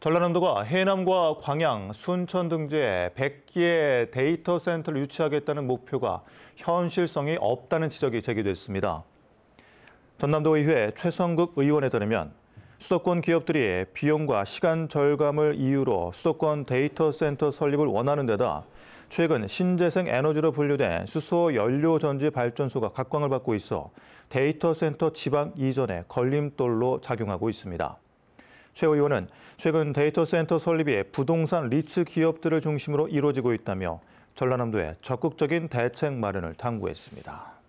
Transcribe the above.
전라남도가 해남과 광양, 순천 등지에 100개의 데이터 센터를 유치하겠다는 목표가 현실성이 없다는 지적이 제기됐습니다. 전남도의회 최성극 의원에 따르면 수도권 기업들이 비용과 시간 절감을 이유로 수도권 데이터 센터 설립을 원하는 데다 최근 신재생 에너지로 분류된 수소 연료 전지 발전소가 각광을 받고 있어 데이터 센터 지방 이전에 걸림돌로 작용하고 있습니다. 최 의원은 최근 데이터 센터 설립이 부동산 리츠 기업들을 중심으로 이루어지고 있다며 전라남도에 적극적인 대책 마련을 당부했습니다.